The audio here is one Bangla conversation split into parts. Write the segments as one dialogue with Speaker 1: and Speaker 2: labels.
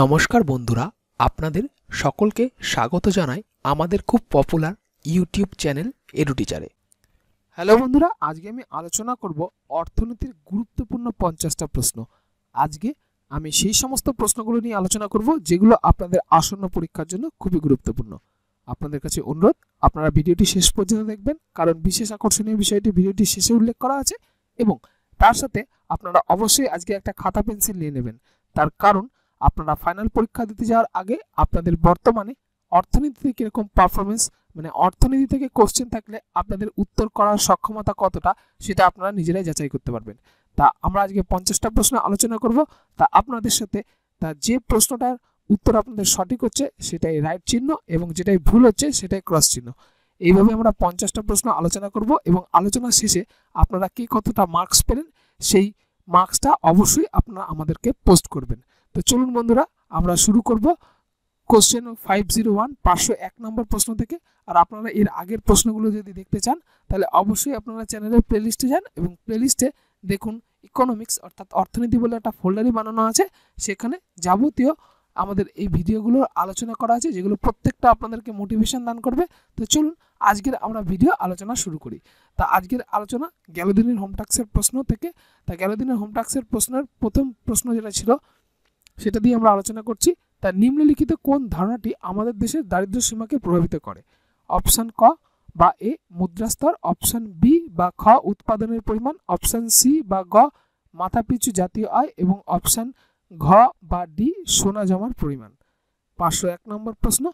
Speaker 1: নমস্কার বন্ধুরা আপনাদের সকলকে স্বাগত জানাই আমাদের খুব পপুলার ইউটিউব চ্যানেল এডুটিচারে হ্যালো বন্ধুরা আজকে আমি আলোচনা করব অর্থনীতির গুরুত্বপূর্ণ পঞ্চাশটা প্রশ্ন আজকে আমি সেই সমস্ত প্রশ্নগুলো নিয়ে আলোচনা করব যেগুলো আপনাদের আসন্ন পরীক্ষার জন্য খুবই গুরুত্বপূর্ণ আপনাদের কাছে অনুরোধ আপনারা ভিডিওটি শেষ পর্যন্ত দেখবেন কারণ বিশেষ আকর্ষণীয় বিষয়টি ভিডিওটি শেষে উল্লেখ করা আছে এবং তার সাথে আপনারা অবশ্যই আজকে একটা খাতা পেন্সিল নিয়ে নেবেন তার কারণ আপনারা ফাইনাল পরীক্ষা দিতে যাওয়ার আগে আপনাদের বর্তমানে অর্থনীতিতে কীরকম পারফরমেন্স মানে অর্থনীতি থেকে কোশ্চেন থাকলে আপনাদের উত্তর করার সক্ষমতা কতটা সেটা আপনারা নিজেরাই যাচাই করতে পারবেন তা আমরা আজকে পঞ্চাশটা প্রশ্ন আলোচনা করব তা আপনাদের সাথে তা যে প্রশ্নটার উত্তর আপনাদের সঠিক হচ্ছে সেটাই রাইট চিহ্ন এবং যেটাই ভুল হচ্ছে সেটাই ক্রস চিহ্ন এইভাবে আমরা পঞ্চাশটা প্রশ্ন আলোচনা করব এবং আলোচনা শেষে আপনারা কে কতটা মার্কস পেলেন সেই মার্কসটা অবশ্যই আপনারা আমাদেরকে পোস্ট করবেন তো চলুন বন্ধুরা আমরা শুরু করব কোশ্চেন ফাইভ জিরো ওয়ান পাঁচশো এক নম্বর প্রশ্ন থেকে আর আপনারা এর আগের প্রশ্নগুলো যদি দেখতে চান তাহলে অবশ্যই আপনারা চ্যানেলের প্লেলিস্টে যান এবং প্লেলিস্টে দেখুন ইকোনমিক্স অর্থাৎ অর্থনীতি বলে একটা ফোল্ডারই বানানো আছে সেখানে যাবতীয় আমাদের এই ভিডিওগুলোর আলোচনা করা আছে যেগুলো প্রত্যেকটা আপনাদেরকে মোটিভেশন দান করবে তো চলুন আজকের আমরা ভিডিও আলোচনা শুরু করি তা আজকের আলোচনা গেল দিনের হোমটাক্সের প্রশ্ন থেকে তা গেল দিনের হোমটাক্সের প্রশ্নের প্রথম প্রশ্ন যেটা ছিল সেটা দিয়ে আমরা আলোচনা করছি তা নিম্নলিখিত কোন ধারণাটি আমাদের দেশের দারিদ্র সীমাকে প্রভাবিত করে অপশান ক বা এ মুদ্রাস্তর অপশান বি বা খ উৎপাদনের পরিমাণ অপশান সি বা গ মাথাপিছু জাতীয় আয় এবং অপশান ঘ বা ডি সোনা জমার পরিমাণ পাঁচশো এক নম্বর প্রশ্ন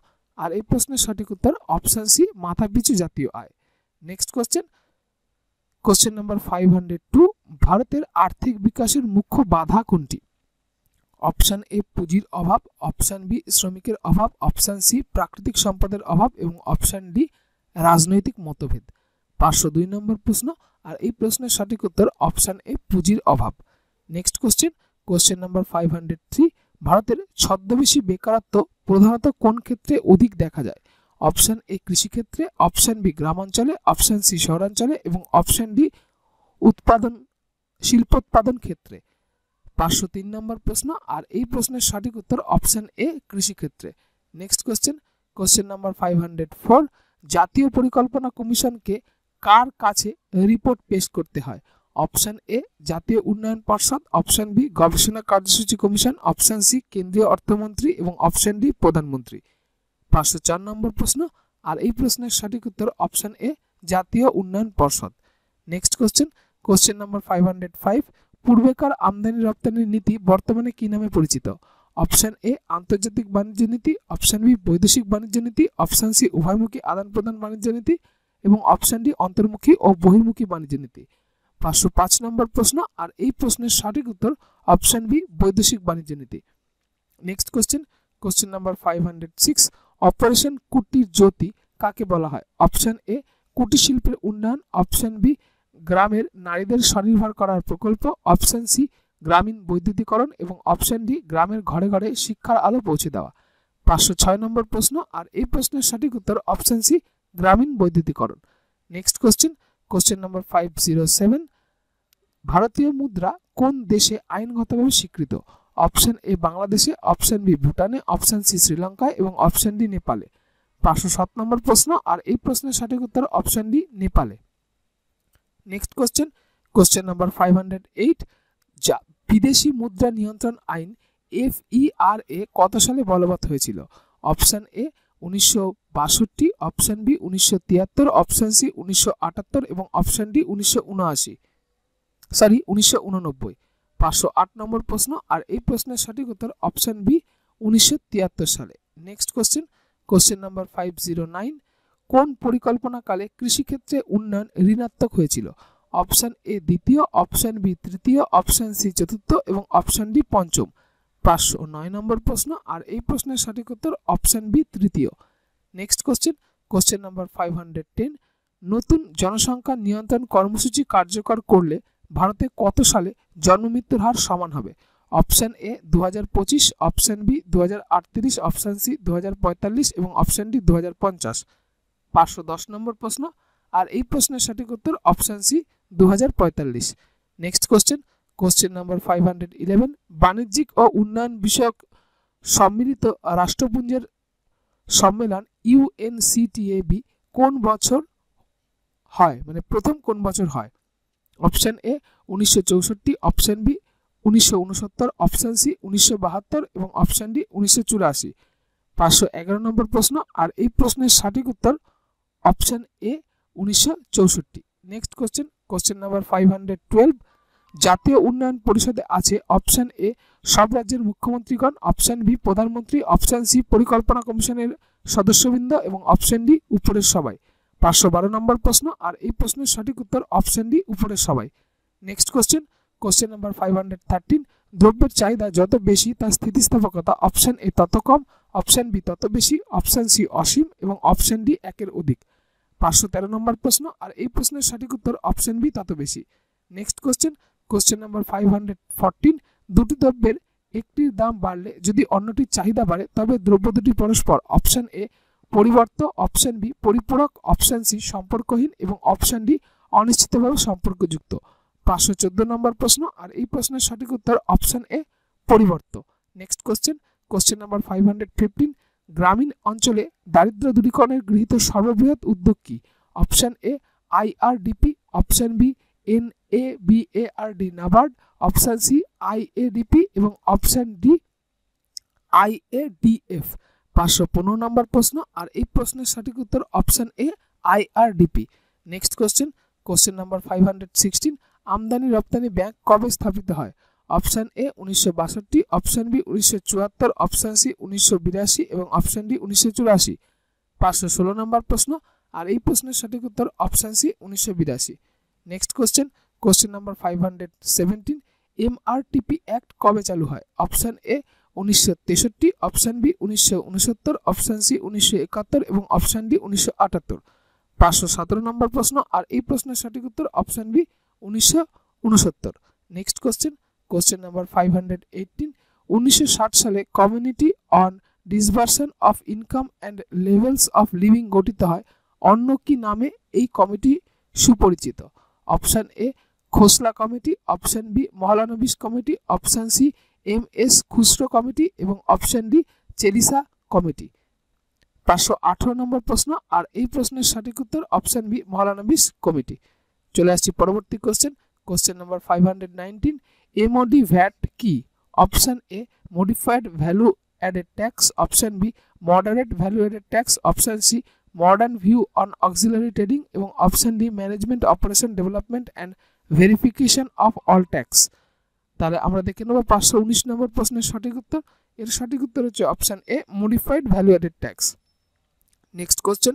Speaker 1: আর এই প্রশ্নের সঠিক উত্তর অপশান সি মাথাপিছু জাতীয় আয় next question question number five hundred two ভারতের আর্থিক বিকাশের মুখ্য বাধা কোনটি অপশান এ পুঁজির অভাব অপশান বি শ্রমিকের অভাব অপশান সি প্রাকৃতিক সম্পদের অভাব এবং অপশান ডি রাজনৈতিক মতভেদ পাঁচশো দুই নম্বর প্রশ্ন আর এই প্রশ্নের সঠিক উত্তর অপশান এ পুঁজির অভাব next question question number five hundred three ভারতের ছদ্মবেশী বেকারত্ব প্রধানত কোন ক্ষেত্রে অধিক দেখা যায় অপশান এ কৃষিক্ষেত্রে অপশান বি গ্রামাঞ্চলে অপশান সি শহরাঞ্চলে এবং অপশান ডি উৎপাদন শিল্পোৎপাদন ক্ষেত্রে পাঁচশো তিন নম্বর প্রশ্ন আর এই প্রশ্নের সঠিক উত্তর অপশন এ কৃষিক্ষেত্রে next question question number five hundred four জাতীয় পরিকল্পনা কমিশনকে কার কাছে রিপোর্ট পেশ করতে হয় অপশন এ জাতীয় উন্নয়ন পর্ষদ অপশন বি গবেষণা কার্যসূচি কমিশন অপশন সি কেন্দ্রীয় অর্থমন্ত্রী এবং অপশন ডি প্রধানমন্ত্রী পাঁচশো চার নম্বর প্রশ্ন আর এই প্রশ্নের সঠিক উত্তর অপশন এ জাতীয় উন্নয়ন পর্ষদ next question question number five hundred five পূর্বের কার আমদানি রপ্তানির নীতি বর্তমানে কি নামে পরিচিত অপশন এ আন্তর্জাতিক বাণিজ্য নীতি অপশন বি বৈদেশিক বাণিজ্য নীতি অপশন সি উভয়মুখী আদান প্রদান বাণিজ্য নীতি এবং অপশন ডি অন্তর্মুখী ও বহিমুখী বাণিজ্য নীতি 505 নম্বর প্রশ্ন আর এই প্রশ্নের সঠিক উত্তর অপশন বি বৈদেশিক বাণিজ্য নীতি next question question number 506 operation Kutir Jyoti কাকে বলা হয় অপশন এ কুটি শিল্পের উন্নয়ন অপশন বি গ্রামের নারীদের স্বনির্ভর করার প্রকল্প অপশন সি গ্রামীণ বৈদ্যুতিকরণ এবং অপশন ডি গ্রামের ঘরে ঘরে শিক্ষার আলো পৌঁছে দেওয়া পাঁচশো ছয় নম্বর প্রশ্ন আর এই প্রশ্নের সঠিক উত্তর অপশন সি গ্রামীণ বৈদ্যুতিকরণ next question question number five zero seven ভারতীয় মুদ্রা কোন দেশে আইনগতভাবে স্বীকৃত অপশন এ বাংলাদেশে অপশন বি ভুটানে অপশন সি শ্রীলঙ্কায় এবং অপশন ডি নেপালে পাঁচশো সাত নম্বর প্রশ্ন আর এই প্রশ্নের সঠিক উত্তর অপশন ডি নেপালে next question question number five hundred eight যা বিদেশি মুদ্রা নিয়ন্ত্রণ আইন এফ এ e কত সালে বলবৎ হয়েছিল অপশান এ উনিশশো বাষট্টি অপশান বি উনিশশো তিয়াত্তর অপশান সি উনিশশো আটাত্তর এবং অপশান ডি উনিশশো উনআশি সরি উনিশশো উননব্বই পাঁচশো আট নম্বর প্রশ্ন আর এই প্রশ্নের সঠিক উত্তর অপশান বি উনিশশো তিয়াত্তর সালে next question question number five zero nine কোন পরিকল্পনাকালে কৃষিক্ষেত্রে উন্নয়ন ঋণাত্মক হয়েছিল অপশান এ দ্বিতীয় অপশান বি তৃতীয় অপশান সি চতুর্থ এবং অপশান ডি পঞ্চম পাঁচশো নয় নম্বর প্রশ্ন আর এই প্রশ্নের সঠিক উত্তর অপশান বি তৃতীয় next question question number five hundred ten নতুন জনসংখ্যা নিয়ন্ত্রণ কর্মসূচি কার্যকর করলে ভারতে কত সালে জন্মমৃত্যুর হার সমান হবে অপশান এ দু হাজার পঁচিশ অপশান বি দু হাজার আটত্রিশ অপশান সি দু হাজার পঁয়তাল্লিশ এবং অপশান ডি দু হাজার পঞ্চাশ পাঁচশো দশ নম্বর প্রশ্ন আর এই প্রশ্নের সঠিক উত্তর অপশান সি দু next question question number five hundred eleven বাণিজ্যিক ও উন্নয়ন বিষয়ক সম্মিলিত রাষ্ট্রপুঞ্জের সম্মেলন ইউএনসিটিএবি কোন বছর হয় মানে প্রথম কোন বছর হয় অপশান এ উনিশশো চৌষট্টি অপশান বি উনিশশো উনসত্তর অপশান সি উনিশশো বাহাত্তর এবং অপশান ডি উনিশশো চুরাশি পাঁচশো এগারো নম্বর প্রশ্ন আর এই প্রশ্নের সঠিক উত্তর অপশান এ উনিশশো চৌষট্টি next question question number five hundred twelve জাতীয় উন্নয়ন পরিষদে আছে অপশান এ সব রাজ্যের মুখ্যমন্ত্রীগণ অপশান বি প্রধানমন্ত্রী অপশান সি পরিকল্পনা কমিশনের সদস্যবৃন্দ এবং অপশান ডি উপরের সবাই পাঁচশো বারো নম্বর প্রশ্ন আর এই প্রশ্নের সঠিক উত্তর অপশান ডি উপরের সবাই next question question number five hundred thirteen দ্রব্যের চাহিদা যত বেশি তার স্থিতিস্থাপকতা অপশান এ তত কম অপশান বি তত বেশি অপশান সি অসীম এবং অপশান ডি একের অধিক পাঁচশো তেরো নম্বর প্রশ্ন আর এই প্রশ্নের সঠিক উত্তর অপশন বি তত বেশি next question question number five hundred fourteen দুটি দ্রব্যের একটির দাম বাড়লে যদি অন্যটির চাহিদা বাড়ে তবে দ্রব্য দুটি পরস্পর অপশন এ পরিবর্ত অপশন বি পরিপূরক অপশন সি সম্পর্কহীন এবং অপশন ডি অনিশ্চিতভাবে সম্পর্কযুক্ত পাঁচশো চোদ্দো নম্বর প্রশ্ন আর এই প্রশ্নের সঠিক উত্তর অপশন এ পরিবর্ত next question question number five hundred fifteen গ্রামীণ অঞ্চলে দারিদ্র দূরীকরণের গৃহীত সর্ববৃহৎ উদ্যোগ কি option A IRDP option B N A B A R D NABARD option C IADP এবং অপশান ডি আইএডিএফ পাঁচশো পনেরো নম্বর প্রশ্ন আর এই প্রশ্নের সঠিক উত্তর option A IRDP next question question number five hundred sixteen আমদানি রপ্তানি ব্যাংক কবে স্থাপিত হয় অপশান এ উনিশশো বাষট্টি অপশান বি উনিশশো চুয়াত্তর অপশান সি উনিশশো বিরাশি এবং অপশান ডি উনিশশো চুরাশি পাঁচশো ষোলো নম্বর প্রশ্ন আর এই প্রশ্নের সঠিক উত্তর অপশান সি উনিশশো বিরাশি next question question number five hundred seventeen MRTP act কবে চালু হয় অপশান এ উনিশশো তেষট্টি অপশান বি উনিশশো উনসত্তর অপশান সি উনিশশো একাত্তর এবং অপশান ডি উনিশশো আটাত্তর পাঁচশো সতেরো নম্বর প্রশ্ন আর এই প্রশ্নের সঠিক উত্তর অপশান বি উনিশশো উনসত্তর next question question number five hundred eighteen উনিশশো সালে community on distribution of income and levels of living গঠিত হয় অন্য কি নামে এই কমিটি সুপরিচিত option A Khosla committee option B Mahalanobis committee option C M S খুচরো কমিটি এবং অপশান ডি চেরিসা কমিটি পাঁচশো আঠারো নম্বর প্রশ্ন আর এই প্রশ্নের সঠিক উত্তর অপশান বি মহলানবিশ কমিটি চলে আসছি পরবর্তী question question number five hundred nineteen M O D VAT কি option A modified value added tax option B moderate value added tax option C modern view on auxiliary trading এবং option D management operation development and verification of all tax তাহলে আমরা দেখে নেব পাঁচশো উনিশ নম্বর প্রশ্নের সঠিক উত্তর এর সঠিক উত্তর হচ্ছে option A modified value added tax next question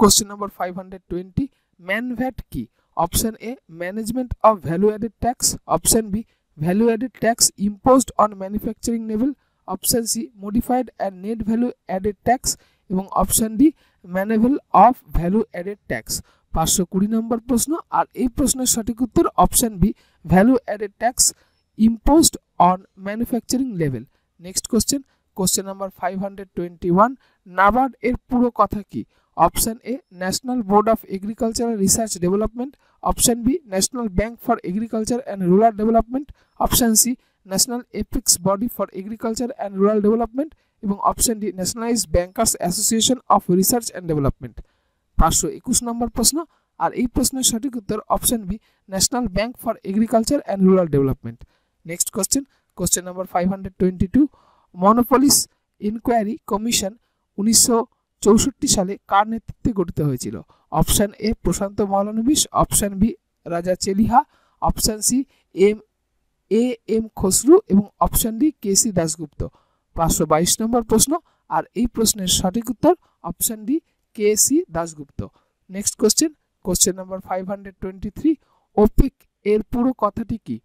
Speaker 1: question number five hundred twenty man VAT কি option A management of value added tax option B value added tax imposed on manufacturing level option C modified and net value added tax এবং অপশান ডি ম্যানেভেল অফ ভ্যালু অ্যাডেড ট্যাক্স পাঁচশো কুড়ি নম্বর প্রশ্ন আর এই প্রশ্নের সঠিক উত্তর option B value added tax imposed on manufacturing level next question question number five hundred twenty one NABARD এর পুরো কথা কী option A national board of agriculture research development option B national bank for agriculture and rural development option C national apex body for agriculture and rural development এবং option D nationalise bankers association of research and development পাঁচশো একুশ নম্বর প্রশ্ন আর এই প্রশ্নের সঠিক উত্তর option B national bank for agriculture and rural development next question question number five hundred twenty two monopolies inquiry commission উনিশশো চৌষট্টি সালে কার নেতৃত্বে গঠিত হয়েছিল option A Prasanta Mahalanobis option B Raja Chelliah option C M A M Khusro এবং option D K C Dasgupta পাঁচশো বাইশ নম্বর প্রশ্ন আর এই প্রশ্নের সঠিক উত্তর option D K C Dasgupta next question question number five hundred twenty three OPEC এর পুরো কথাটি কি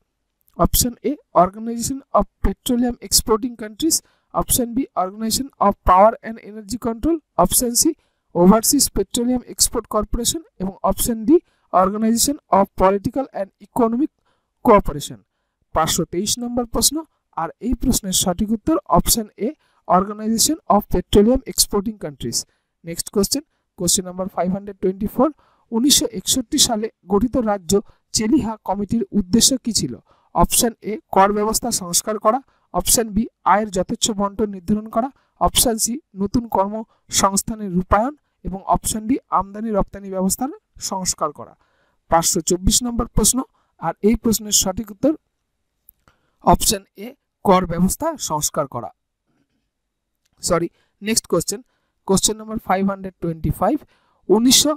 Speaker 1: option A organization of petroleum exporting countries option B organization of power and energy control option C overseas petroleum export corporation এবং option D organization of political and economic cooperation পাঁচশো তেইশ নম্বর প্রশ্ন আর এই প্রশ্নের সঠিক উত্তর option A organization of petroleum exporting countries next question question number five hundred twenty four উনিশশো একষট্টি সালে গঠিত রাজ্য চেলিহা কমিটির উদ্দেশ্য কী ছিল অপশন এ কর ব্যবস্থা সংস্কার করা অপশান বি আয়ের যথেচ্ছ বন্টন নির্ধারণ করা অপশান সি নতুন কর্মসংস্থানের রূপায়ণ এবং অপশান ডি আমদানি রপ্তানি ব্যবস্থার সংস্কার করা পাঁচশো চব্বিশ নম্বর প্রশ্ন আর এই প্রশ্নের সঠিক উত্তর অপশান এ কর ব্যবস্থা সংস্কার করা sorry next question question number five hundred twenty five উনিশশো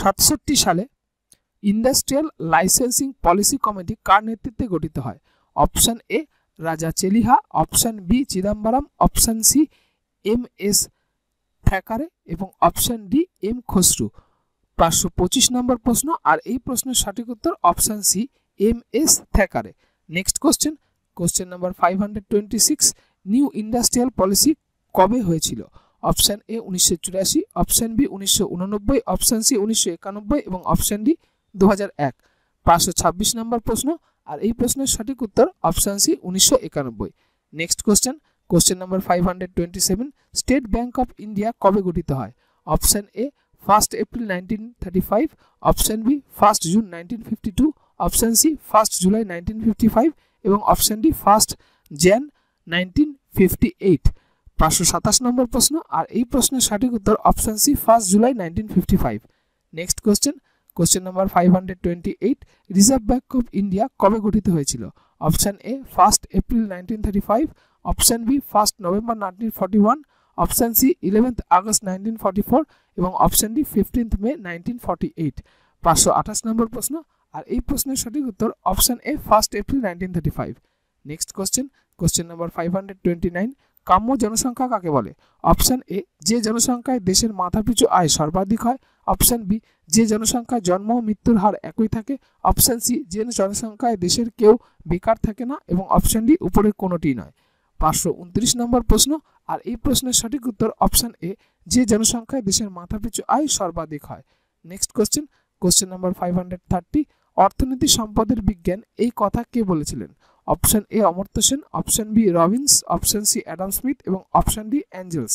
Speaker 1: সাতষট্টি সালে ইন্ডাস্ট্রিয়াল লাইসেন্সিং পলিসি কমিটি কার নেতৃত্বে গঠিত হয় option A Raja Chelliah option B Chidambaram option C M S Thackeray এবং অপশান ডি এম খসরু পাঁচশো পঁচিশ নম্বর প্রশ্ন আর এই প্রশ্নের সঠিক উত্তর option C M S Thackeray next question question number five hundred twenty six new industrial policy কবে হয়েছিল অপশান এ উনিশশো চুরাশি অপশান বি উনিশশো উননব্বই অপশান সি উনিশশো একানব্বই এবং অপশান ডি দু হাজার এক পাঁচশো ছাব্বিশ নম্বর প্রশ্ন আর এই প্রশ্নের সঠিক উত্তর অপশান সি উনিশশো একানব্বই next question question number five hundred twenty seven State Bank of India কবে গঠিত হয় option A first April nineteen thirty five option B first June nineteen fifty two option C first July nineteen fifty five এবং option D first Jan nineteen fifty eight পাঁচশো সাতাশ নম্বর প্রশ্ন আর এই প্রশ্নের সঠিক উত্তর option C first July nineteen fifty five next question question number 528 reserve bank of India কবে গঠিত হয়েছিল option A 1st April 1935 option B 1st November 1941 option C 11th August 1944 এবং অপশন ডি 15th May 1948 528 নম্বর প্রশ্ন আর এই প্রশ্নের সঠিক উত্তর option A 1st April 1935 next question question number 529 কাম্য জনসংখ্যা কাকে বলে অপশান এ যে জনসংখ্যায় দেশের মাথাপিছু আয় সর্বাধিক হয় অপশন বি যে জনসংখ্যায় জন্ম ও মৃত্যুর হার একই থাকে অপশন সি যে জনসংখ্যায় দেশের কেউ বেকার থাকে না এবং অপশন ডি উপরে কোনোটি নয় পাঁচশো উনত্রিশ নম্বর প্রশ্ন আর এই প্রশ্নের সঠিক উত্তর অপশান এ যে জনসংখ্যায় দেশের মাথাপিছু আয় সর্বাধিক হয় next question question number five hundred thirty অর্থনীতি সম্পদের বিজ্ঞান এই কথা কে বলেছিলেন option A Amartya Sen option B Robbins option C Adam Smith এবং অপশান ডি অ্যাঞ্জেলস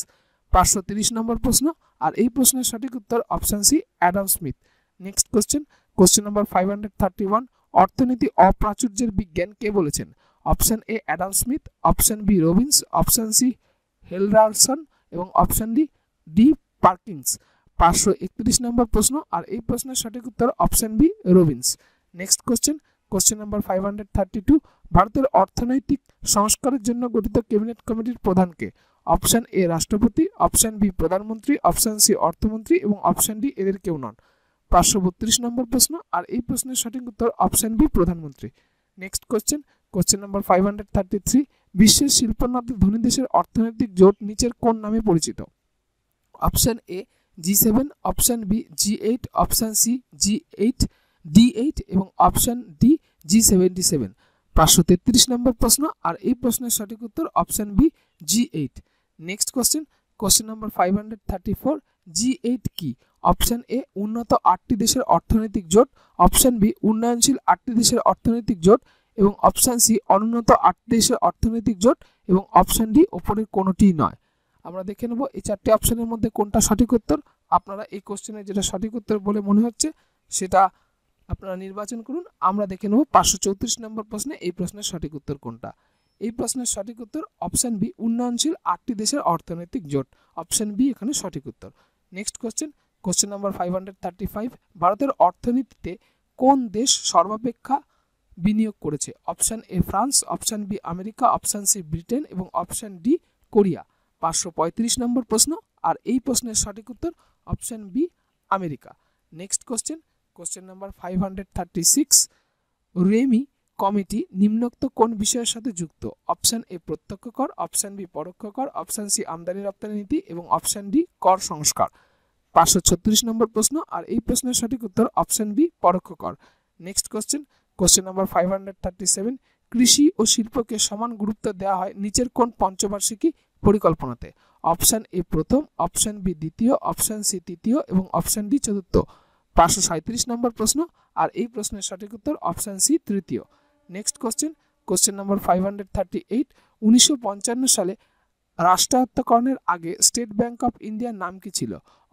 Speaker 1: পাঁচশো তিরিশ নম্বর প্রশ্ন আর এই প্রশ্নের সঠিক উত্তর option C Adam Smith next question question number five hundred thirty one অর্থনীতি অপ্রাচুর্যের বিজ্ঞান কে বলেছেন option A Adam Smith option B Robbins option C Henderson এবং অপশান ডি ডি পার্কিংস পাঁচশো একত্রিশ নম্বর প্রশ্ন আর এই প্রশ্নের সঠিক উত্তর option B Robbins next question question number five hundred thirty two ভারতের অর্থনৈতিক সংস্কারের জন্য গঠিত ক্যাবিনেট কমিটির প্রধানকে অপশান এ রাষ্ট্রপতি অপশান বি প্রধানমন্ত্রী অপশান সি অর্থমন্ত্রী এবং অপশান ডি এদের কেউ নন পাঁচশো বত্রিশ নম্বর প্রশ্ন আর এই প্রশ্নের সঠিক উত্তর অপশান বি প্রধানমন্ত্রী next question question number five hundred thirty three বিশ্বের শিল্পোন্নত ধনী দেশের অর্থনৈতিক জোট নিচের কোন নামে পরিচিত option A G seven option B G eight option C G eight D eight এবং option D G seventy seven পাঁচশো তেত্রিশ নম্বর প্রশ্ন আর এই প্রশ্নের সঠিক উত্তর option B G eight next question question number five hundred thirty four G eight কি অপশান এ উন্নত আটটি দেশের অর্থনৈতিক জোট অপশান বি উন্নয়নশীল আটটি দেশের অর্থনৈতিক জোট এবং অপশান সি অনুন্নত আট দেশের অর্থনৈতিক জোট এবং অপশান ডি ওপরের কোনোটিই নয় আমরা দেখে নেব এই চারটি অপশানের মধ্যে কোনটা সঠিক উত্তর আপনারা এই কোশ্চেনের যেটা সঠিক উত্তর বলে মনে হচ্ছে সেটা আপনারা নির্বাচন করুন আমরা দেখে নেব পাঁচশো চৌত্রিশ নম্বর প্রশ্নে এই প্রশ্নের সঠিক উত্তর কোনটা এই প্রশ্নের সঠিক উত্তর অপশান বি উন্নয়নশীল আটটি দেশের অর্থনৈতিক জোট অপশান বি এখানে সঠিক উত্তর next question question number five hundred thirty five ভারতের অর্থনীতিতে কোন দেশ সর্বাপেক্ষা বিনিয়োগ করেছে option A France option B America option C Britain এবং অপশান ডি কোরিয়া পাঁচশো পঁয়ত্রিশ নম্বর প্রশ্ন আর এই প্রশ্নের সঠিক উত্তর option B America next question question number five hundred thirty six রেমি কমিটি নিম্নোক্ত কোন বিষয়ের সাথে যুক্ত অপশান এ প্রত্যক্ষ কর অপশান বি পরোক্ষ কর অপশান সি আমদানি রপ্তানি নীতি এবং অপশান ডি কর সংস্কার পাঁচশো ছত্রিশ নম্বর প্রশ্ন আর এই প্রশ্নের সঠিক উত্তর অপশান বি পরোক্ষ কর next question question number five hundred thirty seven কৃষি ও শিল্পকে সমান গুরুত্ব দেওয়া হয় নিচের কোন পঞ্চবার্ষিকী পরিকল্পনাতে অপশান এ প্রথম অপশান বি দ্বিতীয় অপশান সি তৃতীয় এবং অপশান ডি চতুর্থ পাঁচশো সাঁত্রিশ নম্বর প্রশ্ন আর এই প্রশ্নের সঠিক উত্তর অপশান সি তৃতীয় next question question number five hundred thirty eight উনিশশো পঞ্চান্ন সালে রাষ্ট্রায়ত্তকরণের আগে স্টেট ব্যাঙ্ক অফ ইন্ডিয়ার নাম কি ছিল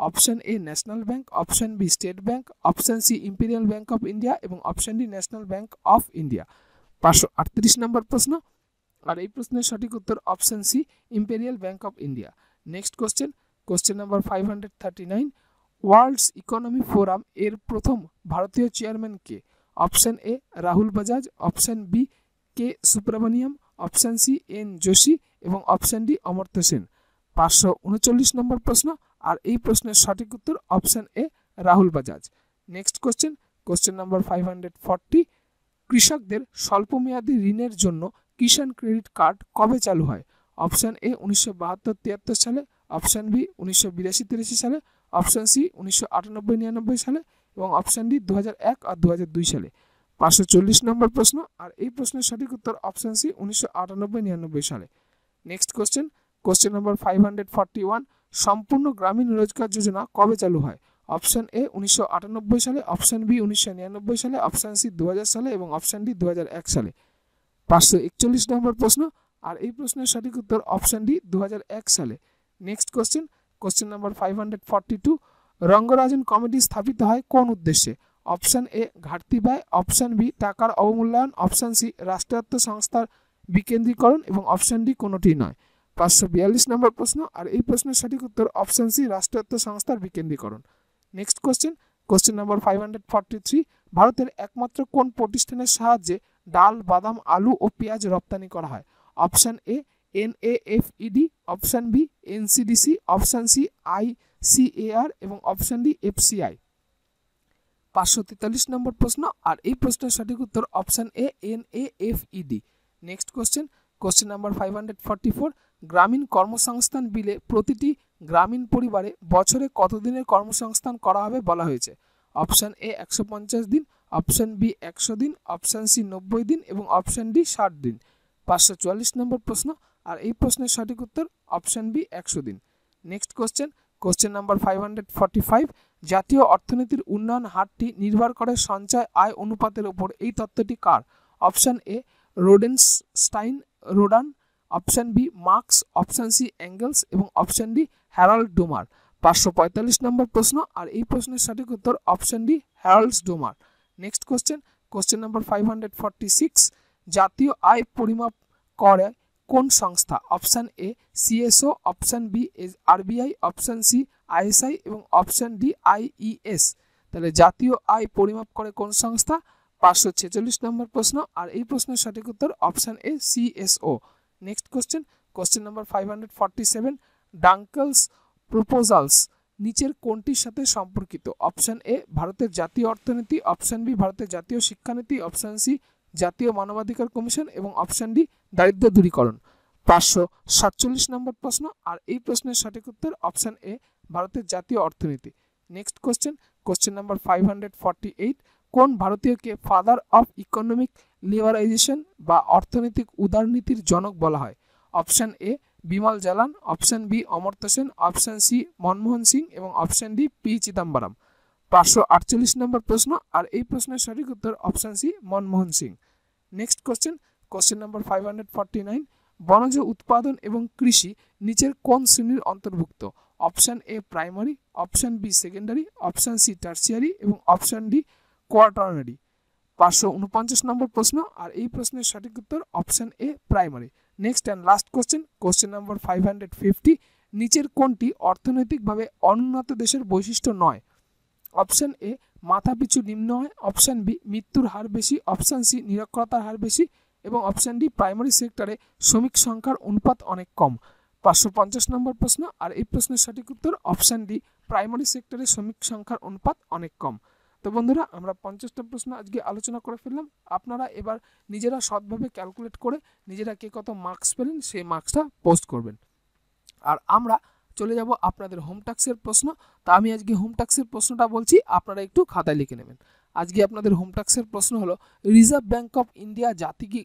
Speaker 1: option A National Bank option B State Bank option C Imperial Bank of India এবং option D National Bank of India পাঁচশো আটত্রিশ নম্বর প্রশ্ন আর এই প্রশ্নের সঠিক উত্তর option C Imperial Bank of India next question question number five hundred thirty nine World's Economy Forum এর প্রথম ভারতীয় চেয়ারম্যান কে option A Rahul Bajaj option B K Subramaniam option C N Joshi এবং অপশন ডি অমর্ত্য সেন পাঁচশো উনচল্লিশ নম্বর প্রশ্ন আর এই প্রশ্নের সঠিক উত্তর option A Rahul Bajaj next question question number five hundred forty কৃষকদের স্বল্পমেয়াদী ঋণের জন্য কিষাণ ক্রেডিট কার্ড কবে চালু হয় অপশন এ উনিশশো বাহাত্তর তিয়াত্তর সালে অপশন বি উনিশশো বিরাশি তিরাশি সালে অপশান সি উনিশশো আটানব্বই নিরানব্বই সালে এবং অপশান ডি দু এক আর দু সালে পাঁচশো চল্লিশ নম্বর প্রশ্ন আর এই প্রশ্নের সঠিক উত্তর অপশান সি উনিশশো আটানব্বই নিরানব্বই সালে next question question number five hundred forty one সম্পূর্ণ গ্রামীণ রোজগার যোজনা কবে চালু হয় অপশান এ উনিশশো আটানব্বই সালে অপশান বি উনিশশো নিরানব্বই সালে অপশান সি দু সালে এবং অপশান ডি দু এক সালে পাঁচশো একচল্লিশ নম্বর প্রশ্ন আর এই প্রশ্নের সঠিক উত্তর অপশান ডি দু এক সালে next question question number five hundred forty two Rangarajan committee স্থাপিত হয় কোন উদ্দেশ্যে অপশান এ ঘাটতি ব্যয় অপশান বি টাকার অবমূল্যায়ন অপশান সি রাষ্ট্রায়ত্ত সংস্থার বিকেন্দ্রীকরণ এবং অপশান ডি কোনোটি নয় পাঁচশো বিয়াল্লিশ নম্বর প্রশ্ন আর এই প্রশ্নের সঠিক উত্তর অপশান সি রাষ্ট্রায়ত্ত সংস্থার বিকেন্দ্রীকরণ next question question number five hundred forty three ভারতের একমাত্র কোন প্রতিষ্ঠানের সাহায্যে ডাল বাদাম আলু ও পেঁয়াজ রপ্তানি করা হয় option A NAFED option B NCDC option C I C CAR এবং অপশান ডি এফসিআই পাঁচশো তেতাল্লিশ নম্বর প্রশ্ন আর এই প্রশ্নের সঠিক উত্তর option A N A F ED next question question number five hundred forty four গ্রামীণ কর্মসংস্থান বিলে প্রতিটি গ্রামীণ পরিবারে বছরে কতদিনের কর্মসংস্থান করা হবে বলা হয়েছে অপশান এ একশো পঞ্চাশ দিন অপশান বি একশো দিন অপশান সি নব্বই দিন এবং অপশান ডি ষাট দিন পাঁচশো চুয়াল্লিশ নম্বর প্রশ্ন আর এই প্রশ্নের সঠিক উত্তর অপশন বি একশো দিন next question question number five hundred forty five জাতীয় অর্থনীতির উন্নয়ন হারটি নির্ভর করে সঞ্চয় আয় অনুপাতের উপর এই তত্ত্বটি কার option A Rosenstein Rodan option B Marx option C Engels এবং অপশান ডি হ্যারল্ড ডোমার পাঁচশো পঁয়তাল্লিশ নম্বর প্রশ্ন আর এই প্রশ্নের সঠিক উত্তর option D Harolds Domar next question question number five hundred forty six জাতীয় আয় পরিমাপ করে কোন সংস্থা option A CSO option B RBI option C ISI option option IES আইইএস e তাহলে জাতীয় আয় পরিমাপ করে কোন সংস্থা পাঁচশো ছেচল্লিশ নম্বর প্রশ্ন আর এই প্রশ্নের সঠিক উত্তর option A CSO next question question number five hundred forty seven Dunkels proposals নিচের কোনটির সাথে সম্পর্কিত অপশান এ ভারতের জাতীয় অর্থনীতি অপশান বি ভারতের জাতীয় শিক্ষানীতি অপশান সি জাতীয় মানবাধিকার কমিশন এবং অপশন ডি দারিদ্র দূরীকরণ পাঁচশো সাতচল্লিশ নম্বর প্রশ্ন আর এই প্রশ্নের সঠিক উত্তর অপশন এ ভারতের জাতীয় অর্থনীতি next question question number five hundred forty eight কোন ভারতীয়কে ফাদার অফ ইকোনমিক লিবারাইজেশন বা অর্থনৈতিক উদারনীতির জনক বলা হয় option A Bimal Jalan option B Amartya Sen option C Manmohan Singh এবং অপশন ডি পি চিদম্বরম পাঁচশো আটচল্লিশ নম্বর প্রশ্ন আর এই প্রশ্নের সঠিক উত্তর option C Manmohan Singh next question question number five hundred forty nine বনজ উৎপাদন এবং কৃষি নিচের কোন শ্রেণীর অন্তর্ভুক্ত option A primary option B secondary option C tertiary এবং অপশান ডি কোয়াটারনারি পাঁচশো উনপঞ্চাশ নম্বর প্রশ্ন আর এই প্রশ্নের সঠিক উত্তর option A primary next and last question question number five hundred fifty নিচের কোনটি অর্থনৈতিকভাবে অনুন্নত দেশের বৈশিষ্ট্য নয় অপশান এ মাথাপিছু নিম্ন হয় অপশান বি মৃত্যুর হার বেশি অপশান সি নিরক্ষরতার হার বেশি এবং অপশান ডি প্রাইমারি সেক্টরে শ্রমিক সংখ্যার অনুপাত অনেক কম পাঁচশো পঞ্চাশ নম্বর প্রশ্ন আর এই প্রশ্নের সঠিক উত্তর অপশান ডি প্রাইমারি সেক্টরে শ্রমিক সংখ্যার অনুপাত অনেক কম তো বন্ধুরা আমরা পঞ্চাশটা প্রশ্ন আজকে আলোচনা করে ফেললাম আপনারা এবার নিজেরা সৎভাবে ক্যালকুলেট করে নিজেরা কে কত মার্কস পেলেন সেই মার্কসটা পোস্ট করবেন আর আমরা চলে যাব আপনাদের হোম প্রশ্ন তা আমি আজকে হোম ট্যাক্সের প্রশ্নটা বলছি আপনারা একটু খাতায় লিখে নেবেন আজকে আপনাদের হোমটাক্সের প্রশ্ন হলো রিজার্ভ ব্যাঙ্ক অফ ইন্ডিয়া জাতিকে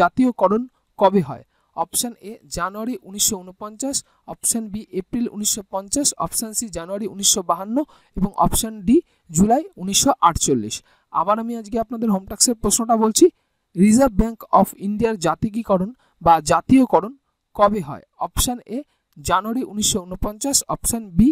Speaker 1: জাতীয়করণ কবে হয় অপশান এ জানুয়ারি উনিশশো উনপঞ্চাশ অপশান বি এপ্রিল উনিশশো পঞ্চাশ অপশান সি জানুয়ারি উনিশশো বাহান্ন এবং অপশান ডি জুলাই উনিশশো আটচল্লিশ আবার আমি আজকে আপনাদের হোমটাক্সের প্রশ্নটা বলছি রিজার্ভ ব্যাঙ্ক অফ ইন্ডিয়ার জাতিকীকরণ বা জাতীয়করণ কবে হয় অপশান এ জানুয়ারি উনিশশো উনপঞ্চাশ অপশান বি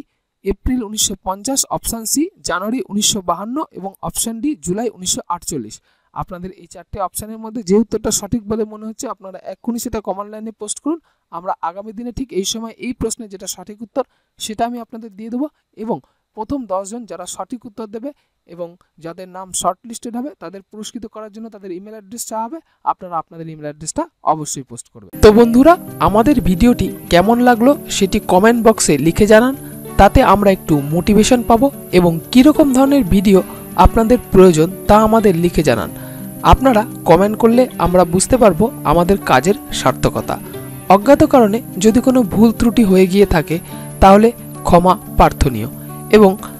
Speaker 1: এপ্রিল উনিশশো পঞ্চাশ অপশান সি জানুয়ারি উনিশশো বাহান্ন এবং অপশান ডি জুলাই উনিশশো আটচল্লিশ আপনাদের এই চারটে অপশানের মধ্যে যে উত্তরটা সঠিক বলে মনে হচ্ছে আপনারা এক্ষুনি সেটা কমান্ড লাইনে পোস্ট করুন আমরা আগামী দিনে ঠিক এই সময় এই প্রশ্নে যেটা সঠিক উত্তর সেটা আমি আপনাদের দিয়ে দেবো এবং প্রথম দশজন যারা সঠিক উত্তর দেবে এবং যাদের নাম শর্টলিস্টেড হবে তাদের পুরস্কৃত করার জন্য তাদের ইমেল অ্যাড্রেস চাওয়া হবে আপনারা আপনাদের ইমেল অ্যাড্রেসটা অবশ্যই পোস্ট করবেন তো বন্ধুরা আমাদের ভিডিওটি কেমন লাগলো সেটি কমেন্ট বক্সে লিখে জানান তাতে আমরা একটু মোটিভেশন পাবো এবং কীরকম ধরনের ভিডিও আপনাদের প্রয়োজন তা আমাদের লিখে জানান আপনারা কমেন্ট করলে আমরা বুঝতে পারবো আমাদের কাজের সার্থকতা অজ্ঞাত কারণে যদি কোনো ভুল ত্রুটি হয়ে গিয়ে থাকে তাহলে ক্ষমা প্রার্থনীয় এবং